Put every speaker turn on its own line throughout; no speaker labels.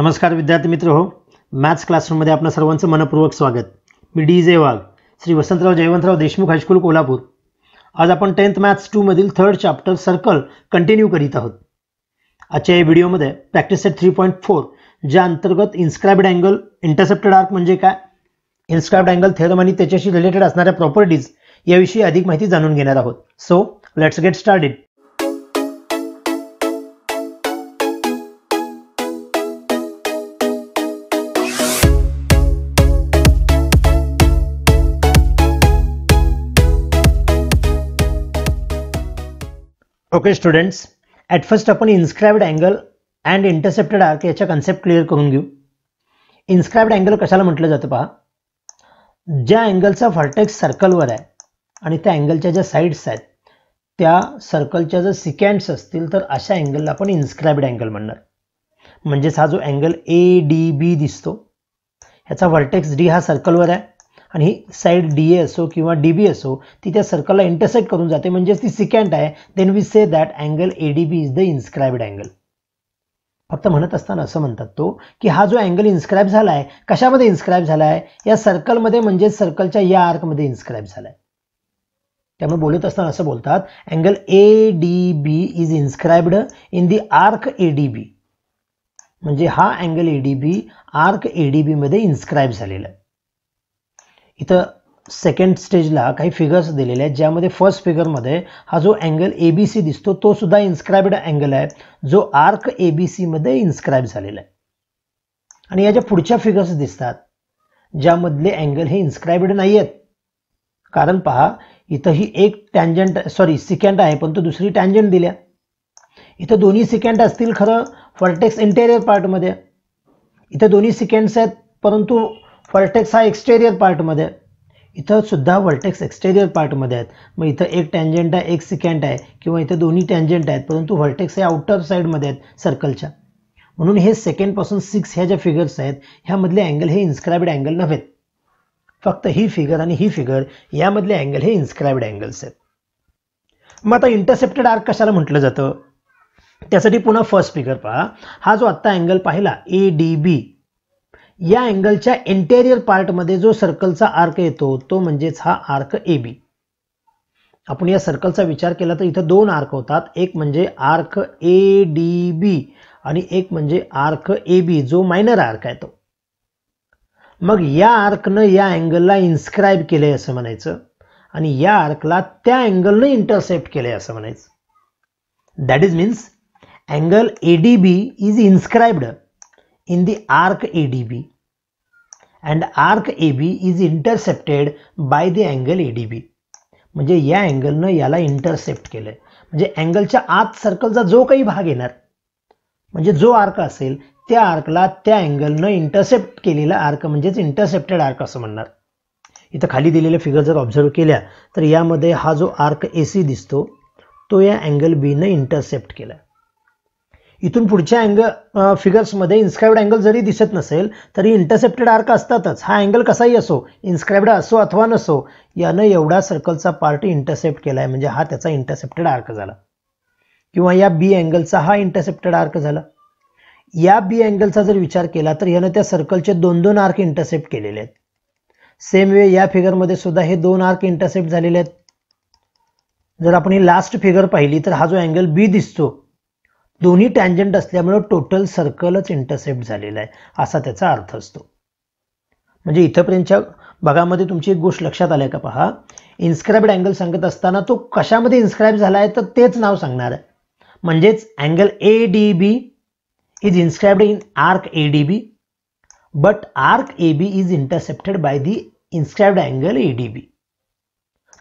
नमस्कार विद्यार्थी मित्र हो मॅथ्स क्लासरूममध्ये आपलं सर्वांचं मनपूर्वक स्वागत मी D J Wagh Shri Vasantrao Jaywantrao Deshmukh high school Kolhapur आज आपण टेन्थ मॅथ्स टूमधील थर्ड चॅप्टर सर्कल कंटिन्यू करीत आहोत आजच्या या व्हिडिओमध्ये practice set three point four ज्या अंतर्गत इन्स्क्रायब्ड अँगल इंटरसेप्टेड आर्क म्हणजे काय इन्स्क्रायब्ड अँगल थेरम आणि त्याच्याशी रिलेटेड असणाऱ्या प्रॉपर्टीज याविषयी अधिक माहिती जाणून घेणार आहोत so let's get started okay students at first आपण inscribed angle and intercepted arc याच्या कन्सेप्ट क्लिअर करून घेऊ इन्स्क्रायब्ड अँगल कशाला म्हटलं जातं पहा ज्या अँगलचा व्हर्टेक्स सर्कलवर आहे आणि त्या अँगलच्या ज्या साईड्स आहेत त्या सर्कलच्या जर सिकँड्स असतील तर अशा अँगलला आपण इन्स्क्रायब्ड अँगल म्हणणार म्हणजेच हा जो अँगल ए डी बी दिसतो ह्याचा व्हर्टेक्स डी हा सर्कलवर आहे आणि ही साईड डी ए असो किंवा डी बी असो ती त्या सर्कलला इंटरसेक्ट करून जाते म्हणजेच ती सिकँट आहे then we say that angle A D B is the inscribed angle फक्त म्हणत असताना असं म्हणतात तो की हा जो अँगल इन्स्क्राईब झाला आहे कशामध्ये इन्स्क्राईब झाला आहे या सर्कलमध्ये म्हणजेच सर्कलच्या या आर्कमध्ये इन्स्क्राईब झाला आहे त्यामुळे बोलत असताना असं बोलतात angle A D B is inscribed in the arc A D B म्हणजे हा angle A D B arc A D बीमध्ये इन्स्क्राईब झालेला आहे इथं सेकंड स्टेजला काही फिगर्स दिलेले आहेत ज्यामध्ये फर्स्ट फिगरमध्ये हा जो अँगल ए बी सी दिसतो तो सुद्धा इन्स्क्रायब्ड अँगल आहे जो आर्क ए बी सीमध्ये इन्स्क्राईब झालेला आहे आणि याच्या पुढच्या फिगर्स दिसतात ज्यामधले अँगल हे इन्स्क्रायब्ड नाही आहेत कारण पहा इथं ही एक टँजंट सॉरी सिकेंड आहे पण तो दुसरी टँजंट दिल्या इथं दोन्ही सिकॅन्ट असतील खरं फॉर्टेक्स इंटेरियर पार्टमध्ये इथं दोन्ही सिकेंड्स आहेत परंतु वर्टेक्स हा एक्स्टेरियर पार्टमध्ये इथं सुद्धा वर्टेक्स एक्स्टेरियर पार्टमध्ये आहेत मग इथं एक टँजंट आहे एक सेकंड आहे किंवा इथं दोन्ही टँजंट आहेत परंतु व्हर्टेक्स हे आउटर साईडमध्ये आहेत सर्कलच्या म्हणून हे सेकंडपासून सिक्स ह्या ज्या फिगर्स आहेत ह्यामधले अँगल हे इन्स्क्राईब्ड अँगल नव्हेत फक्त ही फिगर आणि ही फिगर यामधले अँगल हे इन्स्क्राईब्ड अँगल्स आहेत मग आता इंटरसेप्टेड आर्क कशाला म्हटलं जातं त्यासाठी पुन्हा फर्स्ट फिगर पहा हा जो आत्ता अँगल पाहिला ए डी बी या अँगलच्या इंटेरियर मध्ये जो सर्कलचा आर्क येतो तो म्हणजेच हा आर्क ए बी आपण या सर्कलचा विचार केला तर इथं दोन आर्क होतात एक म्हणजे आर्क ए डी बी आणि एक म्हणजे आर्क ए बी जो मायनर आर्क आहे तो मग या आर्कनं या अँगलला इन्स्क्राईब केलंय असं म्हणायचं आणि या आर्कला त्या अँगलनं इंटरसेप्ट केलंय असं म्हणायचं that is means angle A D B is inscribed in the arc ADB and arc AB is intercepted by the angle ADB म्हणजे या अँगलनं याला इंटरसेप्ट केलं म्हणजे अँगलच्या आत सर्कलचा जो काही भाग येणार म्हणजे जो आर्क असेल त्या आर्कला त्या अँगलनं इंटरसेप्ट केलेला आर्क म्हणजेच इंटरसेप्टेड आर्क असं म्हणणार इथं खाली दिलेले फिगर जर ऑब्झर्व केल्या तर यामध्ये हा जो आर्क ए सी दिसतो तो या अँगल बीनं इंटरसेप्ट केला इथून पुढच्या अँगल फिगर्समध्ये इन्स्क्राईब्ड अँगल जरी दिसत नसेल तरी इंटरसेप्टेड आर्क असतातच हा अँगल कसाही असो इन्स्क्राईब्ड असो अथवा नसो यानं एवढा सर्कलचा पार्ट इंटरसेप्ट केला आहे म्हणजे हा त्याचा इंटरसेप्टेड आर्क झाला किंवा या बी अँगलचा हा इंटरसेप्टेड आर्क झाला या बी अँगलचा जर विचार केला तर यानं त्या सर्कलचे दोन दोन आर्क इंटरसेप्ट केलेले आहेत सेम वे या फिगरमध्ये सुद्धा हे दोन आर्क इंटरसेप्ट झालेले आहेत जर आपण ही लास्ट फिगर पाहिली तर हा जो अँगल बी दिसतो दोन्ही टँजंट असल्यामुळं टोटल सर्कलच इंटरसेप्ट झालेला आहे असा त्याचा अर्थ असतो म्हणजे इथंपर्यंतच्या भागामध्ये तुमची एक गोष्ट लक्षात आली का पहा इन्स्क्राईब्ड अँगल सांगत असताना तो कशामध्ये इन्स्क्राईब झाला आहे तर तेच नाव सांगणार आहे म्हणजेच angle A D B is inscribed in arc A D B but arc A B is intercepted by the inscribed angle A D B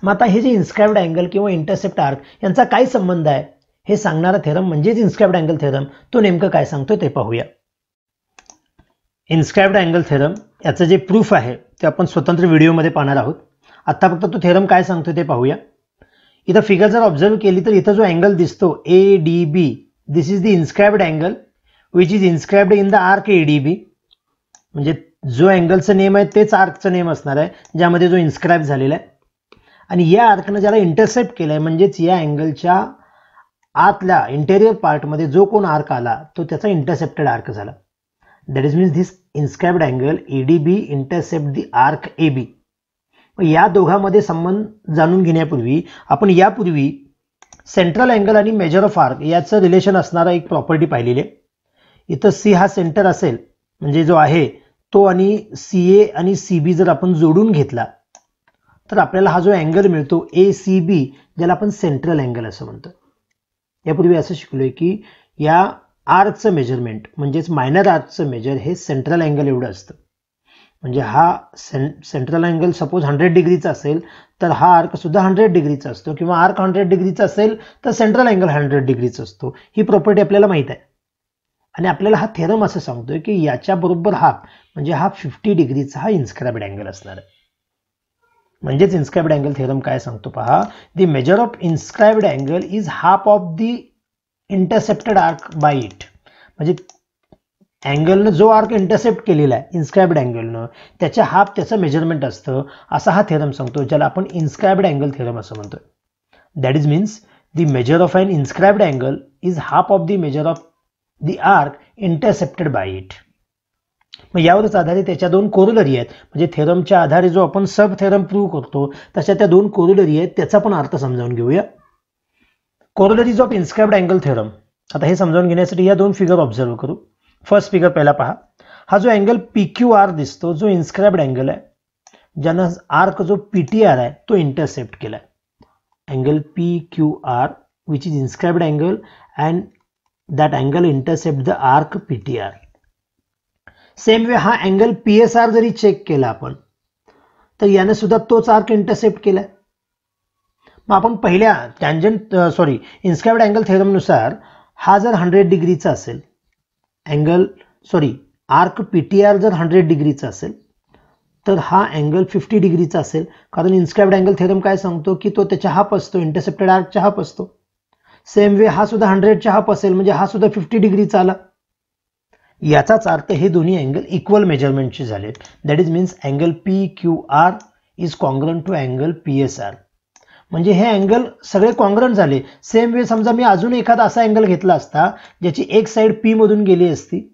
मग आता हे जे इन्स्क्राईब्ड अँगल किंवा इंटरसेप्ट आर्क यांचा काय संबंध आहे हे सांगणारा थेरम म्हणजेच इन्स्क्राईब्ड अँगल थेरम तो नेमकं काय सांगतो ते पाहूया इन्स्क्राईब्ड अँगल थेरम याचं जे प्रूफ आहे ते आपण स्वतंत्र व्हिडिओमध्ये पाहणार आहोत आत्ता फक्त तो थेरम काय सांगतो ते पाहूया इथं फिगर जर ऑब्झर्व केली तर इथं जो अँगल दिसतो A D B this is the inscribed angle which is inscribed in the arc A D B म्हणजे जो अँगलचं नेम आहे तेच आर्कचं नेम असणार आहे ज्यामध्ये जो इन्स्क्राईब झालेला आहे आणि या आर्कनं ज्याला इंटरसेप्ट केलं आहे म्हणजेच या अँगलच्या आतल्या इंटेरियर पार्टमध्ये जो कोण आर्क आला तो त्याचा इंटरसेप्टेड आर्क झाला that is means this inscribed angle A D B intercept the arc A B या दोघांमध्ये संबंध जाणून घेण्यापूर्वी आपण यापूर्वी सेंट्रल अँगल आणि मेजर ऑफ आर्क याचं रिलेशन असणारा एक प्रॉपर्टी पाहिलेली आहे इथं सी हा सेंटर असेल म्हणजे जो आहे तो आणि सी ए आणि सी बी जर आपण जोडून घेतला तर आपल्याला हा जो अँगल मिळतो ए सी बी ज्याला आपण सेंट्रल अँगल असं म्हणतो यापूर्वी असं शिकलोय की या आर्कचं मेजरमेंट म्हणजेच मायनर आर्कचं मेजर हे सेंट्रल अँगल एवढं असतं म्हणजे हा सें सेंट्रल अँगल सपोज हंड्रेड डिग्रीचा असेल तर हा आर्कसुद्धा हंड्रेड डिग्रीचा असतो किंवा आर्क हंड्रेड डिग्रीचा असेल तर सेंट्रल अँगल हंड्रेड डिग्रीचा असतो ही प्रॉपर्टी आपल्याला माहीत आहे आणि आपल्याला हा थेरम असं सांगतोय की याच्याबरोबर हा म्हणजे हा फिफ्टी डिग्रीचा हा इन्स्क्रॅबिड अँगल असणार आहे म्हणजेच इन्स्क्राईब्ड अँगल थेरम काय सांगतो पहा the measure of inscribed angle is half of the intercepted arc by it म्हणजे अँगलनं जो आर्क इंटरसेप्ट केलेला आहे इन्स्क्राईब्ड अँगलनं त्याच्या हाफ त्याचं मेजरमेंट असतं असा हा थेरम सांगतो ज्याला आपण इन्स्क्राईब्ड अँगल थेरम असं म्हणतो that is means the measure of and inscribed angle is half of the measure of the arc intercepted by it मग यावरच आधारित त्याच्या दोन कोरोलरी आहेत म्हणजे थेरमच्या आधारे जो आपण सब थेरम प्रूव्ह करतो तशा त्या दोन कोरोलरी आहेत त्याचा पण अर्थ समजावून घेऊया corollaries of inscribed angle theorem आता हे समजावून घेण्यासाठी या दोन फिगर ऑब्झर्व करू फर्स्ट फिगर पहिला पहा हा जो अँगल पी क्यू आर दिसतो जो इन्स्क्राइब्ड अँगल आहे ज्यानं आर्क जो पी टी आर आहे तो इंटरसेप्ट केला angle P Q R which is inscribed angle and that angle intercept the arc P T R same way हा अँगल पी एस आर जरी चेक केला आपण तर याने सुद्धा तोच आर्क इंटरसेप्ट केला मग आपण पहिल्या टँजंट सॉरी एंगल अँगल थेरमनुसार हा जर हंड्रेड डिग्रीचा असेल angle sorry arc P T R जर हंड्रेड डिग्रीचा असेल तर हा अँगल फिफ्टी डिग्रीचा असेल कारण इन्स्क्राइब्ड अँगल थेरम काय सांगतो की तो त्याच्या हाप असतो इंटरसेप्टेड आर्क हाप असतो सेम वे हा सुद्धा हंड्रेडच्या हाप असेल म्हणजे हा सुद्धा फिफ्टी डिग्रीचा आला याचाच अर्थ हे दोन्ही अँगल इक्वल मेजरमेंटचे झाले that is means angle P Q R is congruent to angle P S R म्हणजे हे अँगल सगळे कॉंग्रंट झाले सेम वे समजा मी अजून एखादा असा अँगल घेतला असता ज्याची एक साईड मधून गेली असती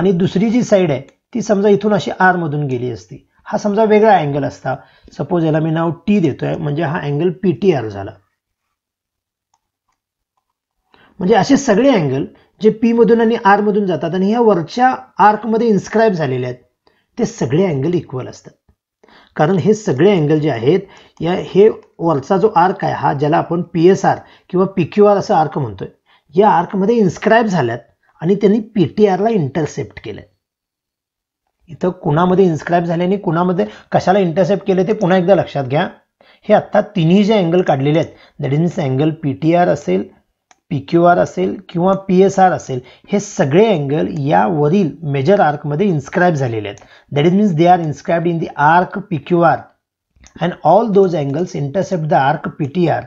आणि दुसरी जी साईड आहे ती समजा इथून अशी आर मधून गेली असती हा समजा वेगळा अँगल असता सपोज याला मी नाव टी देतोय म्हणजे हा अँगल पी टी आर झाला म्हणजे असे सगळे अँगल जे पी मधून आणि आर मधून जातात आणि ह्या वरच्या आर्कमध्ये इन्स्क्राईब झालेले आहेत ते सगळे अँगल इक्वल असतात कारण हे सगळे अँगल जे आहेत या हे वरचा जो आर्क आहे हा ज्याला आपण पी एस आर किंवा पी क्यू आर असं आर्क म्हणतोय या आर्कमध्ये इन्स्क्राईब झाल्यात आणि त्यांनी पी टी आरला इंटरसेप्ट केलं इथं कुणामध्ये इन्स्क्राईब झाले आणि कुणामध्ये कशाला इंटरसेप्ट केलं ते पुन्हा एकदा लक्षात घ्या हे आत्ता तिन्ही जे अँगल काढलेले आहेत दॅट इन्स अँगल पी टी आर असेल पी क्यू आर असेल किंवा पी एस आर असेल हे सगळे अँगल वरील मेजर आर्कमध्ये इन्स्क्राईब झालेले आहेत that is means they are inscribed in the arc P Q R and all those angles intercept the arc P T R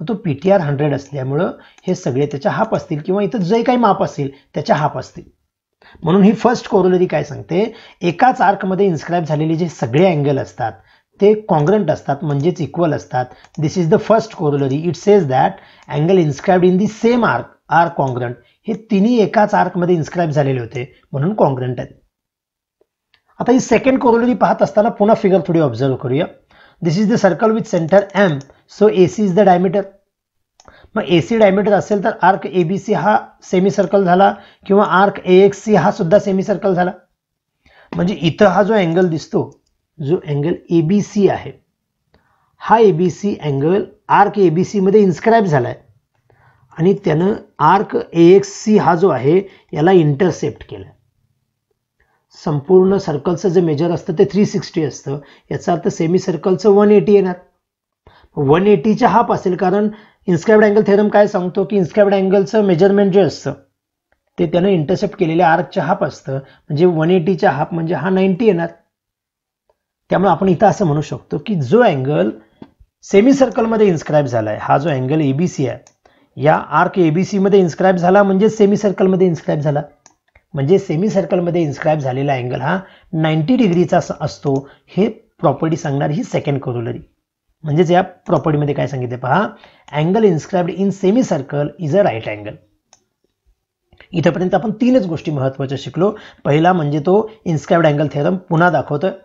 मग तो पी टी आर हंड्रेड असल्यामुळं हे सगळे त्याच्या हाफ असतील किंवा इथं जे काही माप असतील त्याच्या हाफ असतील म्हणून ही फर्स्ट कोरोलरी काय सांगते एकाच आर्कमध्ये इन्स्क्राईब झालेले जे सगळे अँगल असतात ते कॉन्ग्रंट असतात म्हणजेच इक्वल असतात this is the first corollary it says that angle inscribed in the same arc are congruent हे तिन्ही एकाच आर्कमध्ये इन्स्क्राईब झालेले होते म्हणून कॉन्ग्रंट आहेत आता ही सेकंड कोरोलरी पाहत असताना पुन्हा फिगर थोडी ऑब्झर्व करूया this is the circle with center M so A C is the diameter मग ए सी डायमीटर असेल तर आर्क ए बी सी हा सेमी सर्कल झाला किंवा आर्क ए एक्स सी हा सुद्धा सेमी सर्कल झाला म्हणजे इथं हा जो अँगल दिसतो जो अँगल ए बी सी आहे हा A B C angle arc A B सीमध्ये इन्स्क्राईब झाला आणि त्यानं आर्क ए एक्स सी हा जो आहे याला इंटरसेप्ट केला संपूर्ण सर्कलचं जे मेजर असतं ते थ्री सिक्स्टी असतं याचा अर्थ सेमी सर्कलचं वन एटी येणार वन एटीच्या हाफ असेल कारण इन्स्क्राईब्ड अँगल थेरम काय सांगतो की इन्स्क्राईब्ड अँगलचं मेजरमेंट जे असतं ते त्यानं इंटरसेप्ट केलेल्या आर्कच्या हाफ असतं म्हणजे वन एटीच्या हाफ म्हणजे हा नाईन्टी येणार त्यामुळे आपण इथं असं म्हणू शकतो की जो अँगल सेमी सर्कलमध्ये इन्स्क्राईब झाला आहे हा जो अँगल एबीसी आहे या आर्क मध्ये इन्स्क्राईब झाला म्हणजे सेमी सर्कलमध्ये इन्स्क्राईब झाला म्हणजे सेमी सर्कलमध्ये इन्स्क्राईब झालेला अँगल हा नाईन्टी डिग्रीचा असतो हे प्रॉपर्टी सांगणार ही सेकंड कोरोलरी म्हणजेच या प्रॉपर्टीमध्ये काय सांगितले पहा angle inscribed in semicircle is a right angle इथंपर्यंत आपण तीनच गोष्टी महत्त्वाच्या शिकलो पहिला म्हणजे तो इन्स्क्राईब्ड अँगल थेरम पुन्हा दाखवतं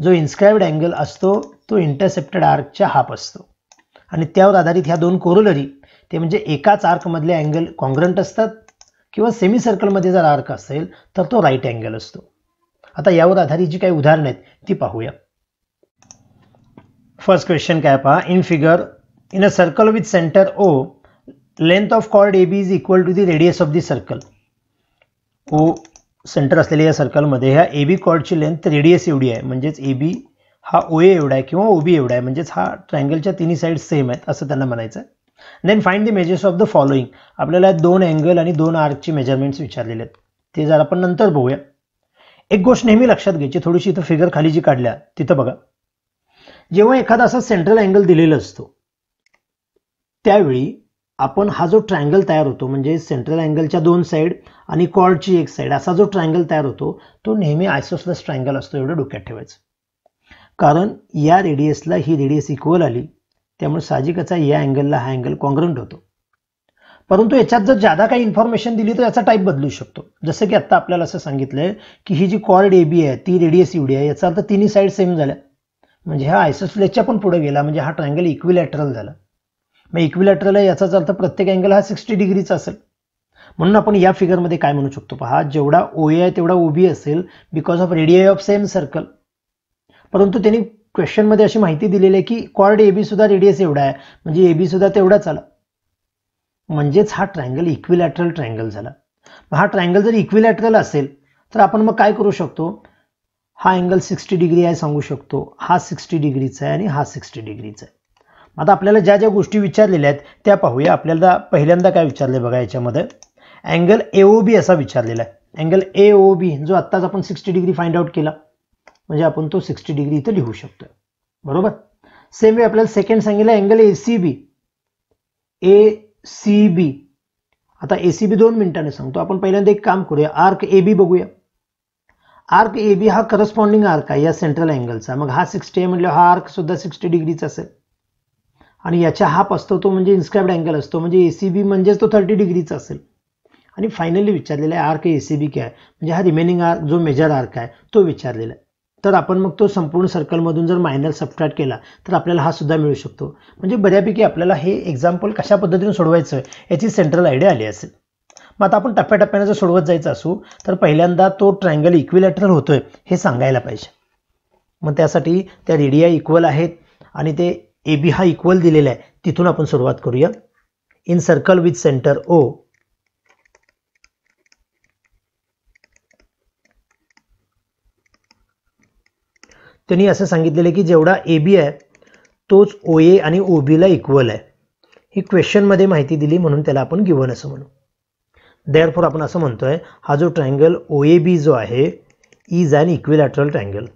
जो इन्स्क्राईब्ड अँगल असतो तो इंटरसेप्टेड आर्कच्या हाफ असतो आणि त्यावर आधारित ह्या दोन कोरोलरी ते म्हणजे एकाच आर्कमधले अँगल कॉन्ग्रंट असतात किंवा सेमी सर्कलमध्ये जर आर्क असेल तर तो राईट अँगल असतो आता यावर आधारित जी काही उदाहरणं आहेत ती पाहूया फर्स्ट क्वेश्चन काय पहा in figure in a circle with centre O length of chord A B is equal to the radius of the circle O center असलेल्या या सर्कलमध्ये ह्या ए बी कॉर्डची लेंथ रेडियस एवढी आहे म्हणजेच ए बी हा ओ ए एवढा आहे किंवा ओ बी एवढा आहे म्हणजेच हा ट्रायंगलच्या तिन्ही साईड सेम आहेत असं त्यांना म्हणायचं आहे then find the measures of the following आपल्याला दोन अँगल आणि दोन आर्कची मेजरमेंट्स विचारलेले आहेत ते जर आपण नंतर बघूया एक गोष्ट नेहमी लक्षात घ्यायची थोडीशी इथं फिगर खाली जी काढल्या तिथं बघा जेव्हा एखादा असा सेंट्रल अँगल दिलेला असतो त्यावेळी आपण हा जो ट्रँगल तयार होतो म्हणजे सेंट्रल अँगलच्या दोन साईड आणि कॉर्डची एक साईड असा जो ट्रँगल तयार होतो तो नेहमी आयसोसलस ट्रँगल असतो एवढं डोक्यात ठेवायचं कारण या रेडियसला ही रेडियस इक्वल आली त्यामुळे साहजिकचा या अँगलला हा अँगल कॉन्ग्रंट होतो परंतु याच्यात जर जादा काही इन्फॉर्मेशन दिली तर याचा टाईप बदलू शकतो जसं की आत्ता आपल्याला असं सांगितलंय की ही जी कॉर्ड ए बी आहे ती रेडियस एवढी आहे याचा अर्थ तिन्ही साईड सेम झाल्या म्हणजे हा आयसोसलेसच्या पण पुढे गेला म्हणजे हा ट्रायंगल इक्विलॅटरल झाला मग इक्विलॅटरल आहे याचाच अर्थ प्रत्येक अँगल हा सिक्स्टी डिग्रीचा असेल म्हणून आपण या फिगरमध्ये काय म्हणू शकतो पहा जेवढा ओ ए आहे तेवढा ओबी असेल because of radii of same circle परंतु त्यांनी क्वेश्चनमध्ये अशी माहिती दिलेली आहे की कॉर्ड ए बी सुद्धा रेडियस एवढा आहे म्हणजे ए बी सुद्धा तेवढाच आला म्हणजेच हा ट्रायंगल इक्विलॅटरल ट्रायंगल झाला हा ट्रायंगल जर इक्विलॅटरल असेल तर आपण मग काय करू शकतो हा अँगल सिक्स्टी डिग्री आहे सांगू शकतो हा सिक्स्टी डिग्रीचा आहे आणि हा सिक्स्टी डिग्रीचा आहे आता आपल्याला ज्या ज्या गोष्टी विचारलेल्या आहेत त्या पाहूया आपल्याला पहिल्यांदा काय विचारले बघा याच्यामध्ये अँगल ए ओ बी असा विचारलेला आहे अँगल ए ओ बी जो आत्ताच आपण सिक्स्टी डिग्री फाइंड आउट केला म्हणजे आपण तो सिक्स्टी डिग्री इथं लिहू शकतो बरोबर सेम वे आपल्याला सेकंड सांगितलं angle A C B A C B आता ए सी बी दोन मिनिटांनी सांगतो आपण पहिल्यांदा एक काम करूया आर्क ए बी बघूया आर्क ए बी हा करस्पॉन्डिंग आर्क आहे या सेंट्रल अँगलचा मग हा सिक्स्टी आहे म्हटलं हा आर्क सुद्धा सिक्स्टी डिग्रीचा असेल आणि याच्या हाफ असतो तो म्हणजे इन्स्क्राईब्ड अँगल असतो म्हणजे ए सी बी म्हणजेच तो थर्टी डिग्रीचा असेल आणि फायनली विचारलेला आहे आर्क ए सी बी काय म्हणजे हा रिमेनिंग आर्क जो मेजर आर्क आहे तो विचारलेला आहे तर आपण मग तो संपूर्ण सर्कलमधून जर मायनर सबट्रॅक्ट केला तर आपल्याला हा सुद्धा मिळू शकतो म्हणजे बऱ्यापैकी आपल्याला हे एक्झाम्पल कशा पद्धतीने सोडवायचं याची सेंट्रल आयडिया आली असेल मग आता आपण टप्प्याटप्प्याने जर सोडवत जायचं असू तर पहिल्यांदा तो ट्रँगल इक्विलॅटरल होतोय हे सांगायला पाहिजे मग त्यासाठी त्या रेडिया इक्वल आहेत आणि ते ए बी हा इक्वल दिलेला आहे तिथून आपण सुरुवात करूया in circle with centre O त्यांनी असं सांगितलेलं की जेवढा ए बी आहे तोच ओ ए आणि ओ बीला इक्वल आहे ही क्वेश्चनमध्ये माहिती दिली म्हणून त्याला आपण गिवन असं म्हणू देअरफोर आपण असं म्हणतोय हा जो ट्रँगल ओ ए बी जो आहे इज अँड इक्विलॅटरल ट्रायंगल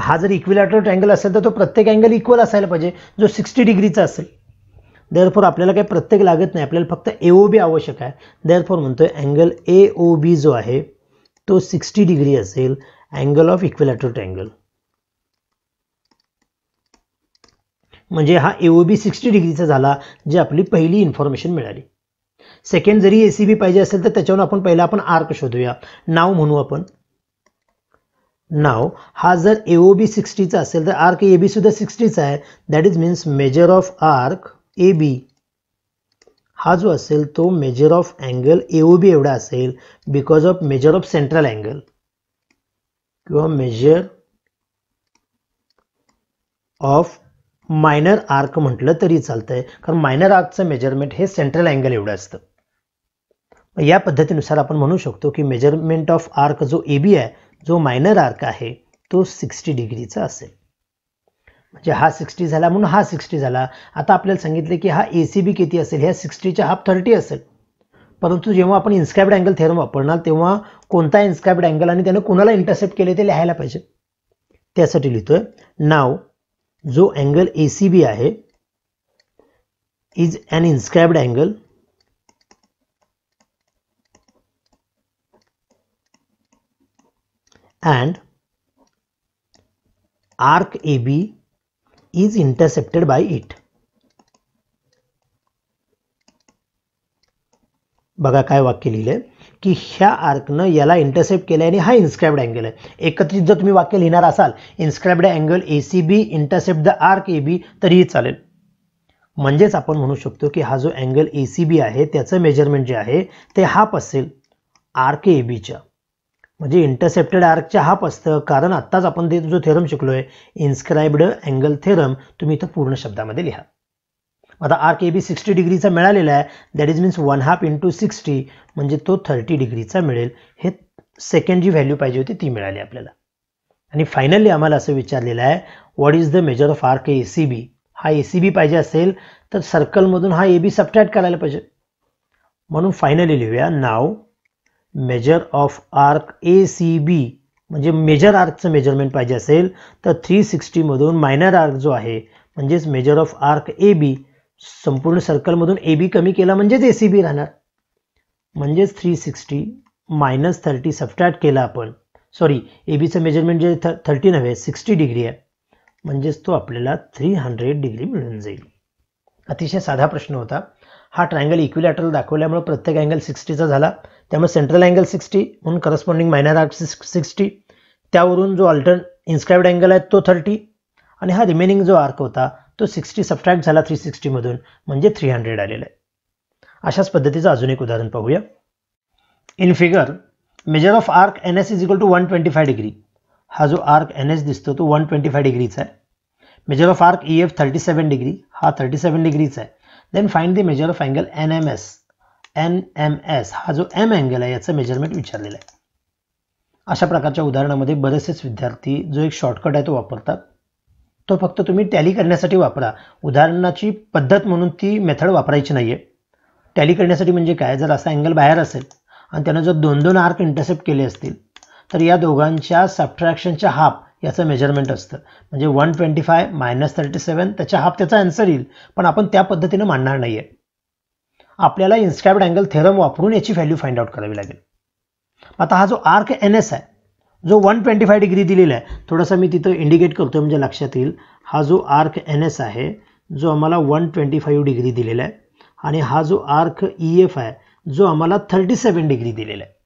हा जर इक्विलॅटरल अँगल असेल तर तो प्रत्येक अँगल इक्वल असायला पाहिजे जो सिक्स्टी डिग्रीचा असेल देअरफोर आपल्याला काही प्रत्येक लागत नाही आपल्याला फक्त ए ओ बी आवश्यक आहे देअरफोर म्हणतोय अँगल ए ओ बी जो आहे तो सिक्स्टी डिग्री असेल अँगल ऑफ इक्विलॅटरल ट्रँगल म्हणजे हा ए ओ बी सिक्स्टी डिग्रीचा झाला जे आपली पहिली इन्फॉर्मेशन मिळाली सेकंड जरी ए सी बी पाहिजे असेल तर त्याच्यावर आपण पहिला आपण आर्क शोधूया नाव म्हणू आपण नाव हा जर ए बी सिक्स्टीचा असेल तर आर्क ए बी सुद्धा सिक्स्टीचा आहे that is means measure of arc A B हा जो असेल तो measure of angle A B एवढा असेल because of measure of central angle किंवा मेजर ऑफ मायनर आर्क म्हटलं तरी चालतंय कारण मायनर आर्कचं मेजरमेंट हे सेंट्रल अँगल एवढं असतं या पद्धतीनुसार आपण म्हणू शकतो की मेजरमेंट ऑफ आर्क जो ए बी आहे जो मायनर आर्क आहे तो सिक्स्टी डिग्रीचा असेल म्हणजे हा सिक्स्टी झाला म्हणून हा सिक्स्टी झाला आता आपल्याला सांगितले की हा ए सी बी किती असेल ह्या सिक्स्टीच्या हाफ थर्टी असेल परंतु जेव्हा आपण इन्स्क्राईब्ड अँगल थेरम वापरणार तेव्हा कोणता इन्स्क्राईब्ड अँगल आणि त्यानं कोणाला इंटरसेप्ट केले ते लिहायला पाहिजे त्यासाठी लिहितोय नाव जो अँगल ए आहे is an inscribed angle and arc AB is intercepted by it. बघा काय वाक्य लिहिलंय की ह्या आर्कनं याला इंटरसेप्ट केलंय आणि हा इन्स्क्रायब्ड अँगल आहे एकत्रित जर तुम्ही वाक्य लिहिणार असाल inscribed angle A C B intercept the arc A B तरीही चालेल म्हणजेच आपण म्हणू शकतो की हा जो अँगल ए सी बी आहे त्याचं मेजरमेंट जे आहे ते हाफ असेल आर्क ए बीच्या म्हणजे इंटरसेप्टेड आर्कच्या हाफ असतं कारण आत्ताच आपण ते जो थेरम शिकलो आहे इन्स्क्राईब्ड अँगल थेरम तुम्ही इथं पूर्ण शब्दामध्ये लिहा आता आर्क ए बी सिक्स्टी डिग्रीचा मिळालेला आहे that is means one half into sixty म्हणजे तो थर्टी डिग्रीचा मिळेल हे सेकंड जी व्हॅल्यू पाहिजे होती ती मिळाली आपल्याला आणि फायनली आम्हाला असं विचारलेलं आहे what is the measure of arc A C B हा ए सी बी पाहिजे असेल तर सर्कलमधून हा ए बी सबट्रॅक्ट करायला पाहिजे म्हणून फायनली लिहूया नाव measure of arc A C B म्हणजे मेजर आर्कचं मेजरमेंट पाहिजे असेल तर थ्री सिक्स्टीमधून मायनर आर्क जो आहे म्हणजेच measure of arc A B संपूर्ण सर्कलमधून ए बी कमी केला म्हणजेच ए सी बी राहणार म्हणजेच three sixty minus thirty subtract केला आपण सॉरी ए बीचं मेजरमेंट जे थ थर्टी नव्हे सिक्स्टी डिग्री आहे म्हणजेच तो आपल्याला थ्री हंड्रेड डिग्री मिळून जाईल अतिशय साधा प्रश्न होता हा ट्रायंगल इक्विलॅटरल दाखवल्यामुळे प्रत्येक अँगल सिक्स्टीचा झाला त्यामुळे सेंट्रल अँगल सिक्स्टी म्हणून corresponding minor arc six sixty त्यावरून जो अल्टर इन्स्क्राईब्ड अँगल आहे तो थर्टी आणि हा रिमेनिंग जो आर्क होता तो सिक्स्टी सबट्रॅक्ट झाला थ्री सिक्स्टीमधून म्हणजे थ्री हंड्रेड आलेला आहे अशाच पद्धतीचं अजून एक उदाहरण पाहूया in figure measure of arc N S is equal to one twenty five degree हा जो आर्क एन एस दिसतो तो वन ट्वेंटी फाय डिग्रीचा आहे measure of arc E F thirty seven degree हा थर्टी सेवन डिग्रीचा आहे then find the measure of angle N M S N M S हा जो एम अँगल आहे याचं मेजरमेंट विचारलेलं आहे अशा प्रकारच्या उदाहरणामध्ये बरेचसेच विद्यार्थी जो एक शॉर्टकट आहे तो वापरतात तो फक्त तुम्ही टॅली करण्यासाठी वापरा उदाहरणाची पद्धत म्हणून ती मेथड वापरायची नाही आहे टॅली करण्यासाठी म्हणजे काय जर असा अँगल बाहेर असेल आणि त्यानं जर दोन दोन आर्क इंटरसेप्ट केले असतील तर या दोघांच्या सबट्रॅक्शनच्या हाफ याचं मेजरमेंट असतं म्हणजे one twenty five minus thirty seven त्याच्या हाफ त्याचा आन्सर येईल पण आपण त्या पद्धतीनं मांडणार नाही आहे आपल्याला इन्स्क्राईब्ड अँगल थेरम वापरून याची व्हॅल्यू फाइंड आउट करावी लागेल आता हा जो आर्क एन एस आहे जो वन ट्वेंटी फाय डिग्री दिलेला आहे थोडासा मी तिथं इंडिकेट करतो म्हणजे लक्षात येईल हा जो आर्क एन एस आहे जो आम्हाला वन ट्वेंटी फाईव्ह डिग्री दिलेला आहे आणि हा जो आर्क ई एफ आहे जो आम्हाला थर्टी सेवन डिग्री दिलेला आहे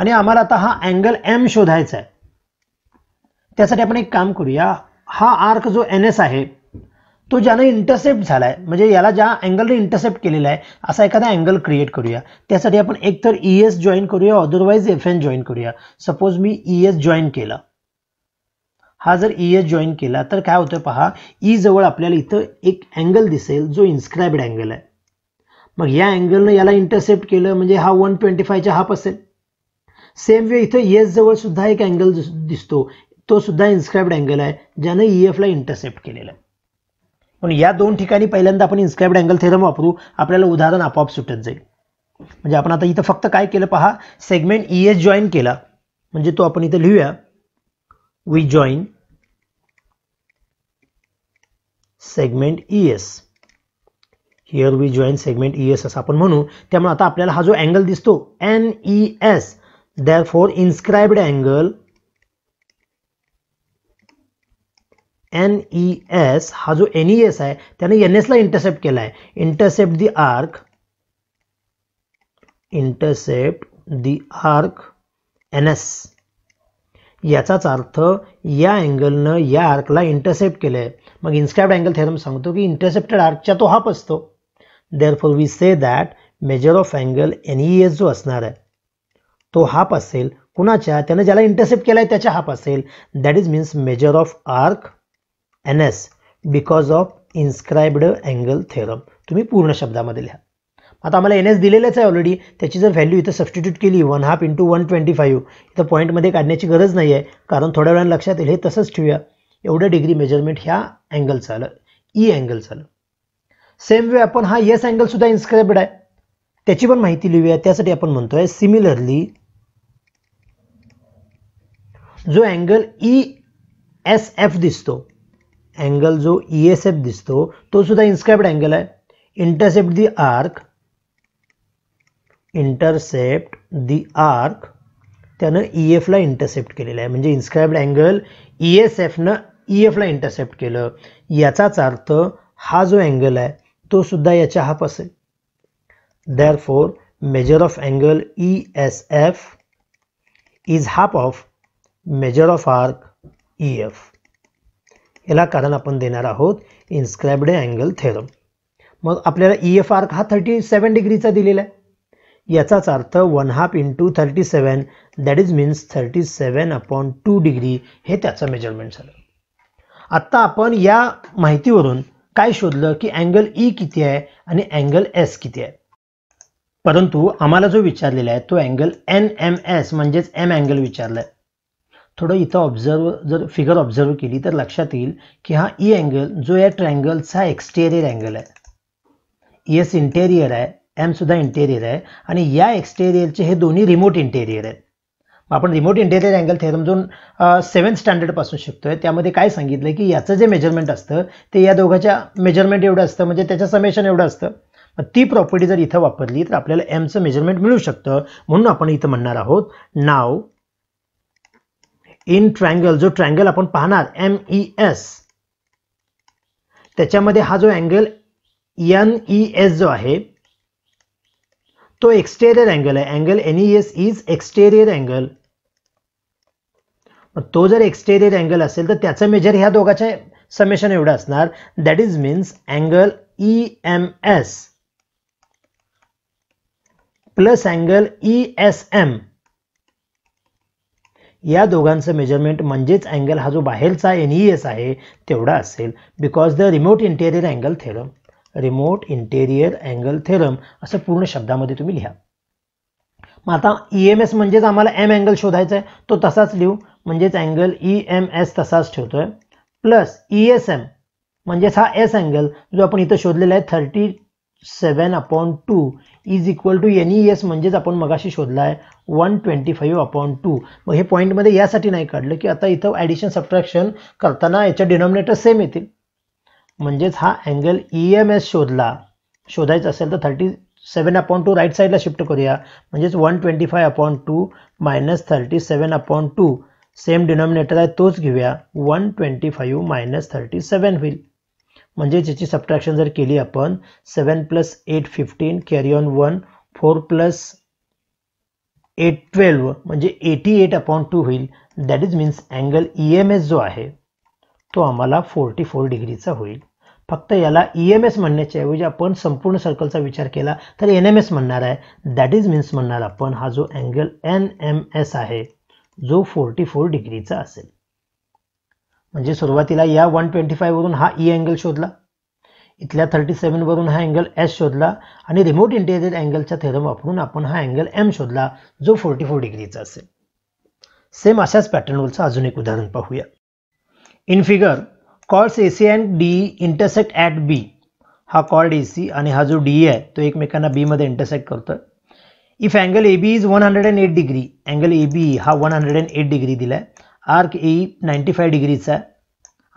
आणि आम्हाला आता हा अँगल एम शोधायचा आहे त्यासाठी आपण एक काम करूया हा आर्क जो एन एस आहे तो ज्यानं इंटरसेप्ट झालाय म्हणजे याला ज्या अँगलने इंटरसेप्ट केलेला आहे असा एखादा अँगल क्रिएट करूया त्यासाठी आपण एकतर ई e एस जॉईन करूया अदरवाईज एफ एन जॉईन करूया सपोज मी ई एस जॉईन केला हा जर ई एस जॉईन केला तर काय होतं पहा ई e जवळ आपल्याला इथं एक अँगल दिसेल जो इन्स्क्राईब्ड अँगल आहे मग या अँगलनं याला इंटरसेप्ट केलं म्हणजे हा वन ट्वेंटी फायच्या हाफ असेल सेम वे इथं येस e जवळ सुद्धा एक अँगल दिसतो तो सुद्धा इन्स्क्राईब्ड अँगल आहे ज्याने ई e ला इंटरसेप्ट केलेलं आहे पण या दोन ठिकाणी पहिल्यांदा आपण इन्स्क्राईब्ड अँगल थेरम वापरू आपल्याला उदाहरण आपोआप सुटत जाईल म्हणजे आपण आता इथं फक्त काय केलं पहा सेगमेंट ई एस जॉईन केला म्हणजे तो आपण इथं लिहूया we join segment E S here we join segment E S असं आपण म्हणू त्यामुळे आता आपल्याला हा जो अँगल दिसतो N E S therefore inscribed angle N E S हा जो एन ई एस आहे त्याने एन एसला इंटरसेप्ट केला आहे intercept the arc intercept the arc N S याचाच अर्थ या अँगलनं या आर्कला इंटरसेप्ट केलं आहे मग इन्स्क्राईब्ड अँगल थेरम सांगतो की इंटरसेप्टेड आर्कच्या तो हाप असतो therefore we say that measure of angle N E S जो असणार आहे तो हाप असेल कुणाच्या त्यानं ज्याला इंटरसेप्ट केला आहे त्याच्या हाप असेल that is means measure of arc N S because of inscribed angle theorem तुम्ही पूर्ण शब्दामध्ये लिहा आता आम्हाला एन एस दिलेलंच आहे ऑलरेडी त्याची जर व्हॅल्यू इथं सबस्टिट्यूट केली one half into one twenty five इथं पॉईंटमध्ये काढण्याची गरज नाही आहे कारण थोड्या वेळानं लक्षात येईल हे तसंच ठेवूया एवढं डिग्री मेजरमेंट ह्या अँगलचं आलं ई e अँगलचं आलं सेम वे आपण हा येस सुद्धा इन्स्क्राईब्ड आहे त्याची पण माहिती लिहूया त्यासाठी आपण म्हणतोय सिमिलरली जो अँगल ई एस एफ दिसतो अँगल जो ई एस एफ दिसतो तो सुद्धा इन्स्क्राईब्ड अँगल आहे intercept the arc intercept the arc त्यानं ई एफला इंटरसेप्ट केलेला आहे म्हणजे इन्स्क्राईब्ड अँगल ई एस एफनं ई एफला इंटरसेप्ट केलं याचाच अर्थ हा जो अँगल आहे तो सुद्धा याच्या हाफ असेल therefore measure of angle E S F is half of measure of arc E F याला कारण आपण देणार आहोत इन्स्क्रायब्ड अँगल थेरम मग आपल्याला ई एफ आर हा थर्टी सेवन डिग्रीचा दिलेला आहे याचाच अर्थ one half into thirty seven that is means thirty seven upon two degree हे त्याचं मेजरमेंट झालं आत्ता आपण या माहितीवरून काय शोधलं की अँगल ई e किती आहे आणि अँगल एस किती आहे परंतु आम्हाला जो विचारलेला आहे तो अँगल एन एम एस म्हणजेच एम अँगल विचारला आहे थोडं इथं ऑब्झर्व जर फिगर ऑब्झर्व केली तर लक्षात येईल की हा ई e अँगल जो या ट्रँगलचा एक्स्टेरियर अँगल आहे एस इंटेरियर आहे एमसुद्धा इंटेरियर आहे आणि या एक्स्टेरियरचे हे दोन्ही रिमोट इंटेरियर आहेत आपण रिमोट इंटेरियर अँगल थेरम जो सेवन स्टँडर्डपासून शिकतोय त्यामध्ये काय सांगितलं की याचं जे मेजरमेंट असतं ते या दोघांच्या मेजरमेंट एवढं असतं म्हणजे त्याच्या समेशन एवढं असतं मग ती प्रॉपर्टी जर इथं वापरली तर आपल्याला एमचं मेजरमेंट मिळू शकतं म्हणून आपण इथं म्हणणार आहोत नाव इन ट्रँगल जो ट्रँगल आपण पाहणार एम ई एस त्याच्यामध्ये हा जो अँगल एन ई एस जो आहे तो एक्सटेरियर अँगल आहे angle N E S is exterior angle तो जर एक्सटेरियर अँगल असेल तर त्याचं मेजर ह्या दोघांच्या समेशन एवढं असणार that is means angle E M S plus angle E S M या दोघांचं मेजरमेंट म्हणजेच अँगल हा जो बाहेरचा एन ई एस आहे तेवढा असेल because the remote interior angle theorem remote interior angle theorem असं पूर्ण शब्दामध्ये तुम्ही लिहा मग आता ई एम एस म्हणजेच आम्हाला एम अँगल शोधायचा आहे तो तसाच लिहू म्हणजेच अँगल ई एम एस तसाच ठेवतोय प्लस ई एस एम म्हणजेच हा एस अँगल जो आपण इथं शोधलेला आहे thirty seven upon two is equal to N E S म्हणजेच आपण मगाशी शोधला आहे one twenty five upon two मग हे पॉईंटमध्ये यासाठी नाही काढलं की आता इथं ॲडिशन सबट्रॅक्शन करताना याच्या डिनॉमिनेटर सेम येतील म्हणजेच हा अँगल ई एम एस शोधला शोधायचा असेल तर thirty seven upon two right साईडला शिफ्ट करूया म्हणजेच one twenty five upon two minus thirty seven upon two same denominator आहे तोच घेऊया one twenty five minus thirty seven होईल म्हणजे ज्याची सबट्रॅक्शन जर केली आपण seven plus eight fifteen carry on one four plus a twelve म्हणजे एटी एट अपॉन टू होईल that is means angle E M S जो आहे तो आम्हाला फोर्टी फोर डिग्रीचा होईल फक्त याला ई e एम एस म्हणण्याच्याऐवजी आपण संपूर्ण सर्कलचा विचार केला तर एन एम एस म्हणणार आहे दॅट इज मीन्स म्हणणार आपण हा जो अँगल एन एम एस आहे जो फोर्टी फोर डिग्रीचा असेल म्हणजे सुरुवातीला या वन ट्वेंटी वरून हा ई e अँगल शोधला इथल्या थर्टी वरून हा अँगल एस शोधला आणि रिमोट इंटेरियर अँगलच्या थेरम वापरून आपण हा अँगल एम शोधला जो फोर्टी फोर डिग्रीचा असेल सेम अशाच पॅटर्नवरचं अजून एक उदाहरण पाहूया in figure chords A C and D intersect at B हा कॉल्ड ए सी आणि हा जो डी आहे तो एकमेकांना बीमध्ये इंटरसेक्ट करतो if angle A B is one hundred and eight degree angle A B हा one hundred and eight degree दिला आहे आर्क ए नाईन्टी फाय डिग्रीचा आहे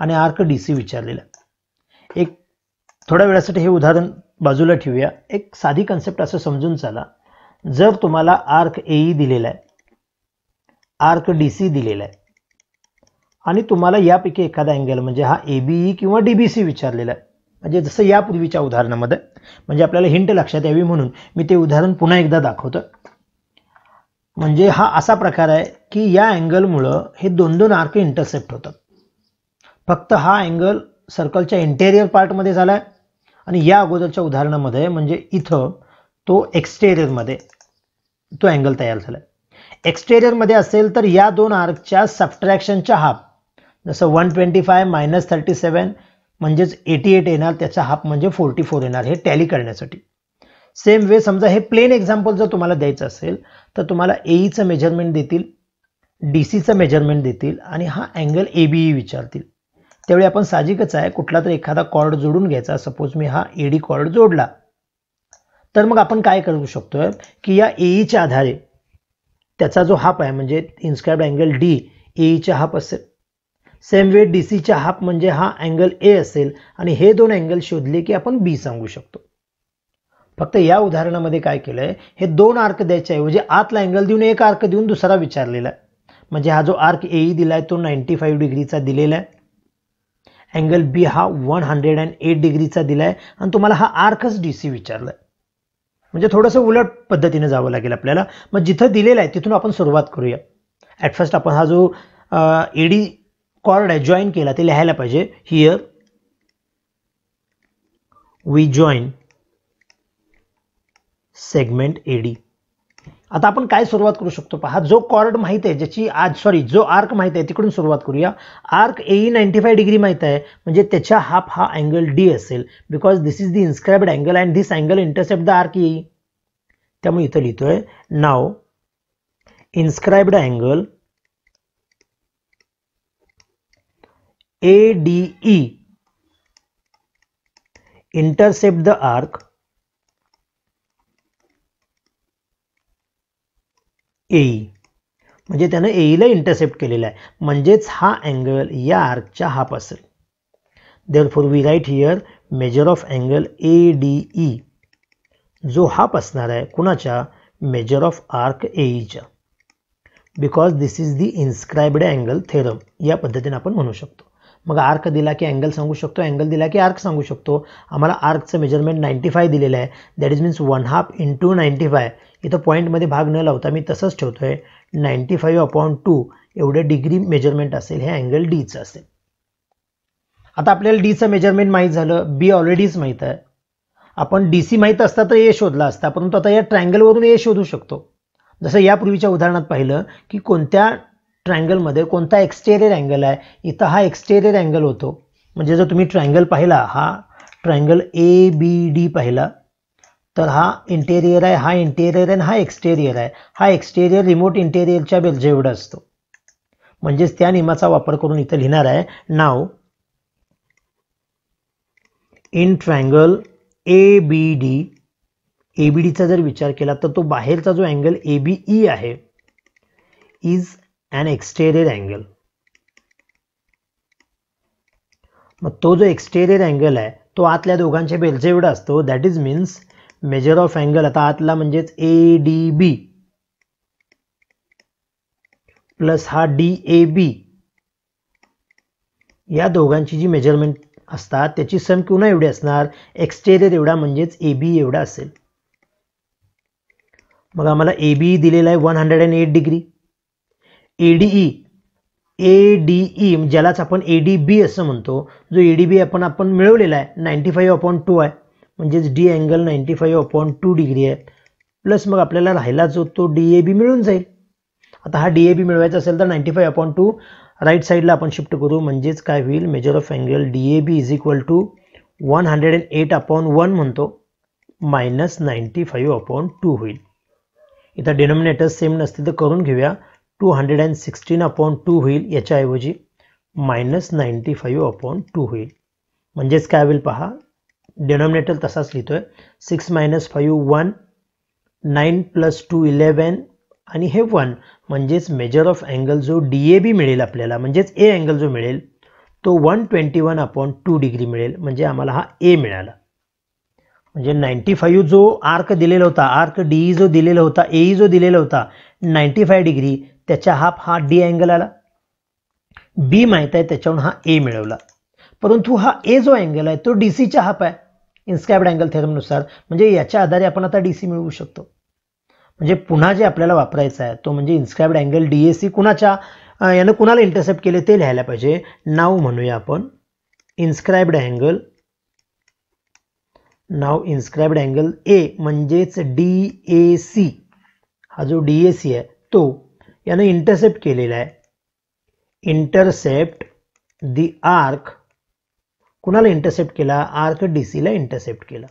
आणि आर्क डी सी विचारलेला आहे एक थोड्या वेळासाठी हे उदाहरण बाजूला ठेवूया एक साधी कन्सेप्ट असं समजून चाला जर तुम्हाला आर्क एई दिलेला आहे आर्क डी सी दिलेला आहे आणि तुम्हाला यापैकी एखादा अँगल म्हणजे हा ए बी ई किंवा डी बी सी विचारलेला आहे म्हणजे जसं यापूर्वीच्या उदाहरणामध्ये म्हणजे आपल्याला हिंट लक्षात यावी म्हणून मी ते उदाहरण पुन्हा एकदा दाखवतो म्हणजे हा असा प्रकार आहे की या अँगलमुळं हे दोन दोन आर्क इंटरसेप्ट होतात फक्त हा अँगल सर्कलच्या इंटेरियर पार्टमध्ये झाला आहे आणि या अगोदरच्या उदाहरणामध्ये म्हणजे इथं तो एक्स्टेरियरमध्ये तो अँगल तयार झाला आहे एक्स्टेरियरमध्ये असेल तर या दोन आर्कच्या सबट्रॅक्शनच्या हाफ जसं one twenty five minus thirty seven म्हणजेच एटी एट येणार त्याचा हाफ म्हणजे फोर्टी फोर येणार हे टॅली करण्यासाठी सेम वे समजा हे प्लेन एक्झाम्पल जर तुम्हाला द्यायचं असेल तर तुम्हाला एईचं e मेजरमेंट देतील डी सीचं मेजरमेंट देतील आणि हा अँगल ए बी ई विचारतील त्यावेळी आपण साहजिकच आहे कुठला तरी एखादा कॉर्ड जोडून घ्यायचा सपोज मी हा एडी कॉर्ड जोडला तर मग आपण काय करू शकतोय की या एईच्या e आधारे त्याचा जो हाप आहे म्हणजे इन्स्क्राइब्ड अँगल डी एईच्या हाप असेल सेम वे डी सीच्या हाफ म्हणजे हा अँगल ए असेल आणि हे दोन अँगल शोधले की आपण बी सांगू शकतो फक्त या उदाहरणामध्ये काय केलंय हे दोन आर्क म्हणजे आतला अँगल देऊन एक आर्क देऊन दुसरा विचारलेला आहे म्हणजे हा जो आर्क एई e दिला आहे तो नाईन्टी फाईव्ह डिग्रीचा दिलेला आहे अँगल बी हा वन हंड्रेड अँड एट डिग्रीचा दिला आहे आणि तुम्हाला हा आर्कच डी सी विचारला म्हणजे थोडंसं उलट पद्धतीने जावं लागेल आपल्याला मग जिथं दिलेलं आहे तिथून आपण सुरुवात करूया ॲट फर्स्ट आपण हा जो एडी कॉर्ड आहे जॉईन केला ते लिहायला पाहिजे here we join segment AD आता आपण काय सुरुवात करू शकतो पहा जो कॉर्ड माहीत आहे ज्याची आज सॉरी जो आर्क माहीत आहे तिकडून सुरुवात करूया arc AE ninety five degree माहीत आहे म्हणजे त्याच्या हाफ हा अँगल डी असेल because this is the inscribe angle and this angle intercept the arc A त्यामुळे इथं लिहितोय नाव inscribe angle A D E intercept the arc AE म्हणजे त्यानं एईला इंटरसेप्ट केलेला आहे म्हणजेच हा अँगल या आर्कच्या हाफ असेल therefore we write here measure of angle A D E जो हाफ असणार आहे कुणाच्या मेजर ऑफ आर्क एईच्या because this is the inscribed angle theorem या पद्धतीने आपण म्हणू शकतो मग आर्क दिला की अँगल सांगू शकतो अँगल दिला की आर्क सांगू शकतो आम्हाला आर्कचं मेजरमेंट नाईंटी फाय दिलेलं आहे that is means one half to ninety five इथं पॉईंटमध्ये भाग न लावता मी तसंच ठेवतो आहे नाईंटी फाईव्ह अपॉन टू एवढे डिग्री मेजरमेंट असेल हे अँगल डीचं असेल आता आपल्याला डीचं मेजरमेंट माहीत झालं बी ऑलरेडीच माहीत आहे आपण डी सी माहीत असता तर ए शोधला असता परंतु आता या ट्रँगलवरून ए शोधू शकतो जसं यापूर्वीच्या उदाहरणात पाहिलं की कोणत्या ट्रँगलमध्ये कोणता एक्सटेरियर अँगल आहे इथं हा एक्स्टेरियर अँगल होतो म्हणजे जर तुम्ही ट्रँगल पाहिला हा ट्रँगल ए बी डी पाहिला तर हा इंटेरियर आहे हा इंटेरियर आहे आणि हा एक्सटेरियर आहे हा एक्स्टेरियर रिमोट इंटेरियरच्या बेल एवढा असतो म्हणजेच त्या नियमाचा वापर करून इथं लिहिणार आहे नाव in triangle A B D ए बी डीचा जर विचार केला तर तो बाहेरचा जो अँगल ए बी ई आहे इज अँड एक्सटेरियर अँगल मग तो जो एक्सटेरियर अँगल आहे तो आतल्या दोघांच्या बेलचे एवढा असतो that is means measure of angle आता आतला म्हणजेच ए डी बी प्लस हा डी ए बी या दोघांची जी मेजरमेंट असतात त्याची सम किंवा एवढी असणार एक्सटेरियर एवढा म्हणजेच ए बी एवढा असेल मग आम्हाला ए बी दिलेला आहे one hundred and eight degree A D E A D ज्यालाच आपण ए डी बी असं म्हणतो जो ए डी बी आपण आपण मिळवलेला आहे नाईन्टी फाईव्ह अपॉन टू आहे म्हणजेच D angle ninety five upon two degree आहे प्लस मग आपल्याला राहिला जो तो डी ए बी मिळून जाईल आता हा डी ए बी मिळवायचा असेल तर ninety five upon two right साईडला आपण शिफ्ट करू म्हणजेच काय होईल measure of angle D A B is equal to one hundred and eight upon one म्हणतो minus ninety five upon two होईल इथं डिनॉमिनेटर सेम नसतील तर करून घेऊया two hundred and sixteen upon two होईल याच्याऐवजी minus ninety five upon two होईल म्हणजेच काय होईल पहा डेनॉमिनेटर तसाच लिहितोय six minus five one nine plus two eleven आणि हे वन म्हणजेच मेजर ऑफ अँगल जो डी ए बी मिळेल आपल्याला म्हणजेच ए अँगल जो मिळेल तो one twenty one upon two degree मिळेल म्हणजे आम्हाला हा ए मिळाला म्हणजे नाईन्टी फाईव्ह जो आर्क दिलेला होता आर्क डी जो दिलेला होता ए जो दिलेला होता नाईन्टी फाय डिग्री त्याच्या हाफ हा डी अँगल आला बी माहीत आहे त्याच्याहून हा ए मिळवला परंतु हा ए जो अँगल आहे तो डी सीच्या हाफ आहे इन्स्क्राईब्ड अँगल थेरमनुसार म्हणजे याच्या आधारे आपण आता डी सी मिळवू शकतो म्हणजे पुन्हा जे आपल्याला वापरायचा आहे तो म्हणजे inscribed angle D A C कुणाच्या यानं कुणाला इंटरसेप्ट केले ते लिहायला पाहिजे नाव म्हणूया आपण इन्स्क्रायब्ड अँगल नाव इन्स्क्रायब्ड अँगल ए म्हणजेच डी ए सी हा जो डी ए सी आहे तो यानं इंटरसेप्ट केलेला आहे इंटरसेप्ट दी आर्क कुणाला इंटरसेप्ट केला आर्क डी सीला इंटरसेप्ट केला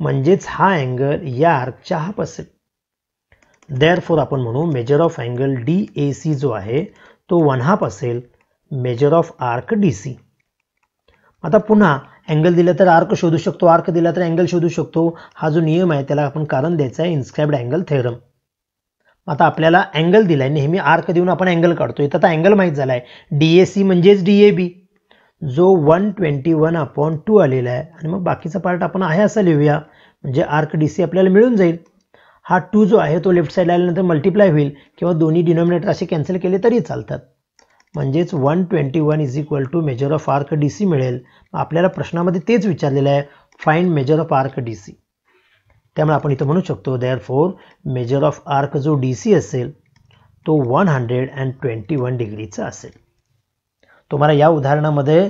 म्हणजेच हा अँगल या आर्कच्या हाफ असेल देअर फोर आपण म्हणू measure of angle D A C जो आहे तो वन हाफ असेल measure of arc D C आता पुन्हा अँगल दिला तर आर्क शोधू शकतो आर्क दिला तर अँगल शोधू शकतो हा जो नियम आहे त्याला आपण कारण द्यायचं आहे इन्स्क्राइब्ड अँगल थेरम आता आपल्याला अँगल दिलाय नेहमी आर्क देऊन आपण अँगल काढतो इथं आता अँगल माहीत झाला आहे डी ए सी म्हणजेच डी ए बी जो one twenty one upon two आलेला आहे आणि मग बाकीचा पार्ट आपण आहे असं लिहूया म्हणजे आर्क डी सी आपल्याला मिळून जाईल हा टू जो आहे तो लेफ्ट साईड आल्यानंतर मल्टिप्लाय होईल किंवा दोन्ही डिनॉमिनेटर असे कॅन्सल केले तरी चालतात म्हणजेच one twenty one is equal to measure of arc D C मिळेल आपल्याला प्रश्नामध्ये तेच विचारलेलं आहे fine measure of arc D C त्यामुळे आपण इथं म्हणू शकतो therefore measure of arc जो डी सी असेल तो one hundred and twenty one डिग्रीचा असेल तुम्हाला या उदाहरणामध्ये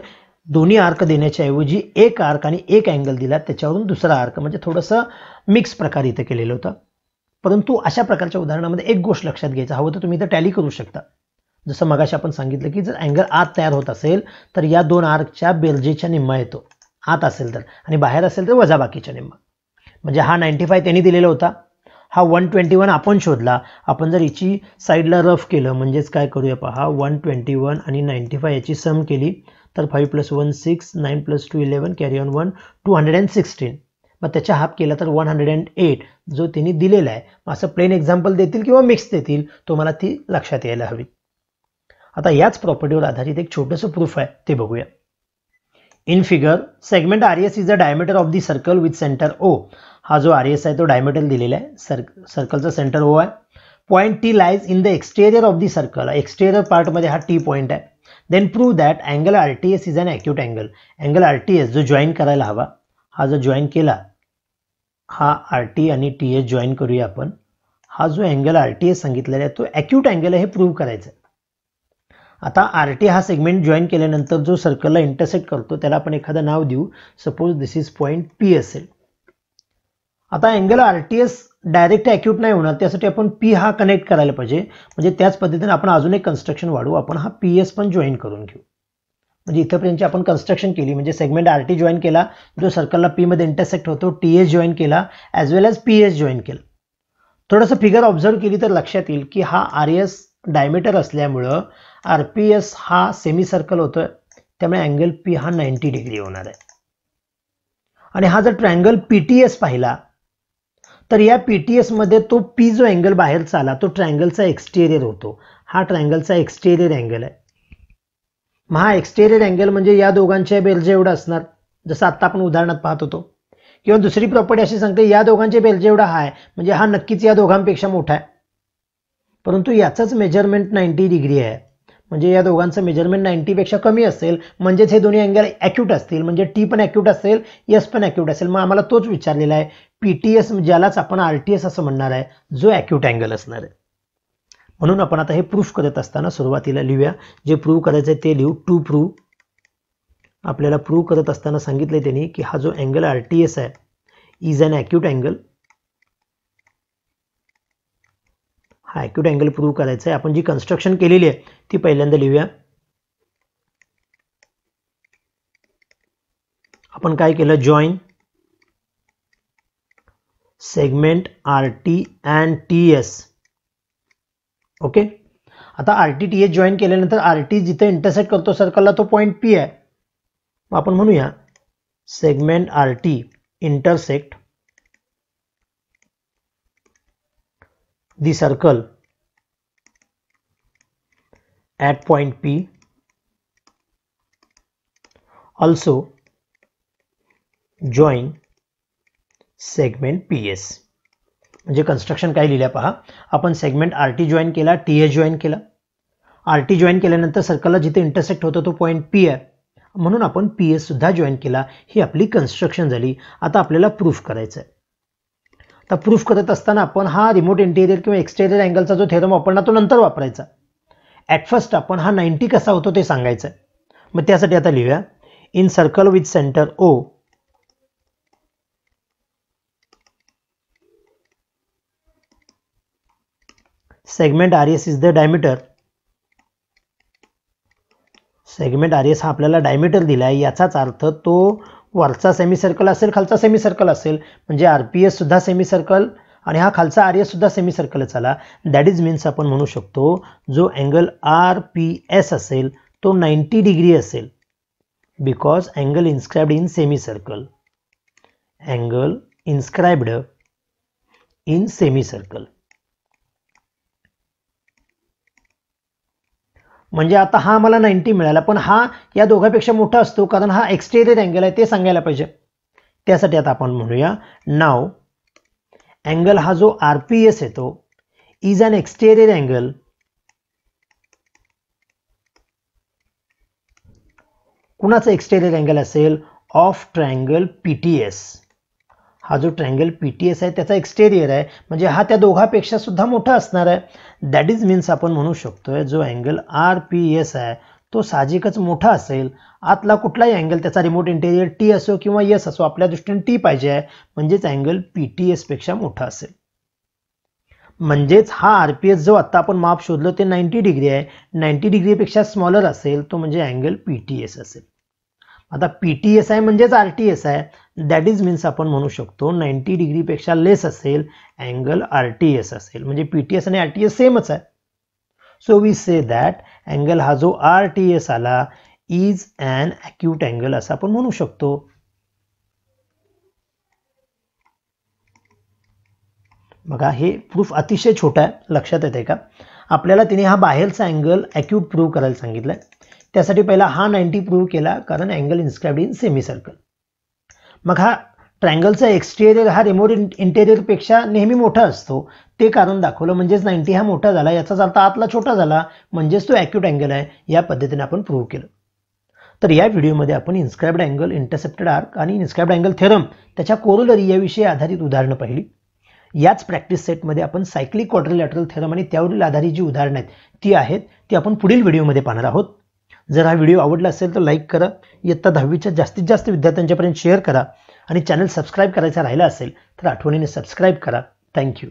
दोन्ही आर्क देण्याच्या ऐवजी एक आर्क आणि एक अँगल दिला त्याच्यावरून दुसरा आर्क म्हणजे थोडंसं मिक्स प्रकार इथं केलेलं होतं परंतु अशा प्रकारच्या उदाहरणामध्ये एक गोष्ट लक्षात घ्यायचं हवं तर तुम्ही इथं टॅली करू शकता जसं मगाशी आपण सांगितलं की जर अँगल आत तयार होत असेल तर या दोन आर्कच्या बेलजेच्या निम्मा येतो आत असेल तर आणि बाहेर असेल तर बाकीच्या निम्मा म्हणजे हा नाईन्टी फाय त्यांनी दिलेला होता हा वन ट्वेंटी वन आपण शोधला आपण जर याची साईडला रफ केलं म्हणजेच काय करूया पहा वन ट्वेंटी वन आणि नाईन्टी फाय याची सम केली तर five plus one six nine plus two eleven carry on one two hundred and sixteen मग त्याच्या हाफ केला तर वन हंड्रेड अँड एट जो तिने दिलेला आहे असं प्लेन एक्झाम्पल देतील किंवा मिक्स देतील तो मला ती लक्षात यायला हवी आता याच प्रॉपर्टीवर आधारित एक छोटंसं प्रूफ आहे ते बघूया in figure segment R S is the diameter of the circle with centre O हा जो आर एस e आहे तो डायमेटल दिलेला आहे सर्क सर्कलचा सेंटर ओ आहे point T lies in the exterior of the circle exterior पार्टमध्ये हा टी पॉईंट आहे then prove that angle R T S is an acute angle angle R T S जो join करायला हवा हा जो जॉईन केला हा आर टी आणि टी एस जॉईन करूया आपण हा जो अँगल आर टी एस सांगितलेला आहे तो ॲक्यूट अँगल आहे हे प्रूव्ह करायचं आता आर टी हा सेगमेंट जॉईन केल्यानंतर जो सर्कलला इंटरसेक्ट करतो त्याला आपण एखादं नाव देऊ suppose this is point P असेल आता angle R T S direct acute नाही होणार त्यासाठी आपण पी हा कनेक्ट करायला पाहिजे म्हणजे त्याच पद्धतीने आपण अजून एक कन्स्ट्रक्शन वाढवू आपण हा पी एस पण जॉईन करून घेऊ म्हणजे इथंपर्यंत आपण कन्स्ट्रक्शन केली म्हणजे सेगमेंट आर टी जॉईन केला जो सर्कलला पीमध्ये इंटरसेक्ट होतो टी एस जॉईन केला as well as P S join केला थोडंसं फिगर ऑब्झर्व केली तर लक्षात येईल की हा आर एस डायमीटर असल्यामुळं आर पी एस हा सेमी सर्कल होतो त्यामुळे अँगल पी हा नाईन्टी डिग्री होणार आहे आणि हा जर ट्रँगल पी टी एस पाहिला तर या पी टी तो पी जो अँगल बाहेर चाला तो ट्रँगलचा एक्सटेरियर होतो हा ट्रँगलचा एक्सटेरियर अँगल आहे मग हा एक्सटेरियर अँगल म्हणजे या दोघांच्या बेलजे एवढा असणार जसं आत्ता आपण उदाहरणात पाहत होतो किंवा दुसरी प्रॉपर्टी अशी सांगते या दोघांचे बेलजे एवढा हा आहे म्हणजे हा नक्कीच या दोघांपेक्षा मोठा आहे परंतु याचाच मेजरमेंट नाईन्टी डिग्री आहे म्हणजे या दोघांचं मेजरमेंट नाईन्टीपेक्षा कमी असेल म्हणजेच हे दोन्ही अँगल ॲक्यूट असतील म्हणजे टी पण ॲक्यूट असेल एस पण ॲक्यूट असेल मग आम्हाला तोच विचारलेला आहे पीटीएस म्हणजे ज्यालाच आपण आरटीएस असं म्हणणार आहे जो ॲक्यूट अँगल असणार आहे म्हणून आपण आता हे प्रूफ करत असताना सुरुवातीला लिहूया जे प्रूव्ह करायचं आहे ते लिहू टू प्रूव्ह आपल्याला प्रूव्ह करत असताना सांगितलं त्यांनी की हा जो अँगल आर टी एस आहे इज अन ॲक्यूट अँगल हा ॲक्यूट अँगल प्रूव्ह करायचा आहे आपण जी कन्स्ट्रक्शन केलेली आहे ती पहिल्यांदा लिहूया आपण काय केलं join segment T and T S okay आता R T T S join के आर टी जिथे इंटरसेक्ट करते सर्कलला तो पॉइंट पी है अपन आपण segment R T intersect the circle at point P also join segment P S म्हणजे कन्स्ट्रक्शन काय लिहिलं पहा आपण सेगमेंट आर टी जॉईन केला टी एस जॉईन केला आर टी जॉईन केल्यानंतर सर्कलला जिथे इंटरसेक्ट होतो तो पॉईंट पी आहे म्हणून आपण पी एस सुद्धा जॉईन केला ही आपली कन्स्ट्रक्शन झाली आता आपल्याला प्रूफ करायचं आहे आता प्रूफ करत असताना आपण हा रिमोट इंटेरियर किंवा एक्सटेरियर अँगलचा जो थेरम वापरला तो नंतर वापरायचा ॲट फर्स्ट आपण हा नाईन्टी कसा होतो ते सांगायचं आहे मग त्यासाठी आता लिहूया in circle with centre O segment R S is the diameter segment R S हा आपल्याला डायमीटर दिला आहे याचाच अर्थ तो वरचा सेमी सर्कल असेल खालचा सेमी सर्कल असेल म्हणजे आर पी एस सुद्धा सेमी सर्कल आणि हा खालचा आर एस सुद्धा सेमी सर्कलच आला दॅट इज मीन्स आपण म्हणू शकतो जो अँगल आर पी एस असेल तो नाईन्टी डिग्री असेल because angle inscribed in semicircle angle inscribed in semicircle म्हणजे आता हा मला नाईन्टी मिळाला पण हा या दोघांपेक्षा मोठा असतो कारण हा एक्सटेरियर अँगल आहे ते सांगायला पाहिजे त्यासाठी आता आपण म्हणूया नाव अँगल हा जो आर पी एस येतो इज अन एक्सटेरियर अँगल कुणाचा एक्सटेरियर अँगल असेल of triangle P T S हा जो ट्रँगल पी टी एस आहे त्याचा एक्सटेरियर आहे म्हणजे हा त्या दोघापेक्षा सुद्धा मोठा असणार आहे दॅट इज मीन्स आपण म्हणू शकतो जो अँगल आर पी एस आहे तो साहजिकच मोठा असेल आतला कुठलाही अँगल त्याचा रिमोट इंटेरियर टी असो किंवा यस असो आपल्या दृष्टीने टी पाहिजे आहे म्हणजेच अँगल पी टी एसपेक्षा मोठा असेल म्हणजेच हा आर पी एस जो आत्ता आपण माप शोधलो ते नाईन्टी डिग्री आहे नाईन्टी डिग्रीपेक्षा स्मॉलर असेल तो म्हणजे अँगल पी टी एस असेल आता पी टी एस आय म्हणजेच R T S I that is means आपण म्हणू शकतो नाईन्टी डिग्रीपेक्षा लेस असेल अँगल आर टी एस असेल म्हणजे पी टी एस आणि आर टी एस सेमच आहे so we say that angle हा जो आर टी एस आला इज अँड ॲक्यूट अँगल असं आपण म्हणू शकतो बघा हे प्रूफ अतिशय छोटा आहे लक्षात येते का आपल्याला तिने हा बाहेरचा अँगल ॲक्यूट प्रूव्ह करायला सांगितलं त्यासाठी पहिला हा नाईन्टी प्रूव्ह केला कारण angle inscribed in semicircle मग हा ट्रँगलचा एक्सटेरियर हा रिमोट इंटेरियरपेक्षा नेहमी मोठा असतो ते कारण दाखवलं म्हणजेच नाईन्टी हा मोठा झाला याचाच अर्थ आतला छोटा झाला म्हणजेच तो ॲक्यूट अँगल आहे या पद्धतीने आपण प्रूव्ह केलं तर या व्हिडिओमध्ये आपण इन्स्क्राईब्ड अँगल इंटरसेप्टेड आर्क आणि इन्स्क्राईब्ड अँगल थेरम त्याच्या कोरोलरी याविषयी आधारित उदाहरणं पाहिली याच प्रॅक्टिस सेटमध्ये आपण सायक्लिक लॅटरल थेरम आणि त्यावरील आधारित जी उदाहरणं आहेत ती आहेत ती आपण पुढील व्हिडिओमध्ये पाहणार आहोत जर हा व्हिडिओ आवडला असेल तर लाईक करा इयत्ता दहावीच्या जास्तीत जास्त विद्यार्थ्यांच्यापर्यंत शेअर करा आणि चॅनल सबस्क्राईब करायचा राहिला असेल तर आठवणीने सबस्क्राईब करा थँक्यू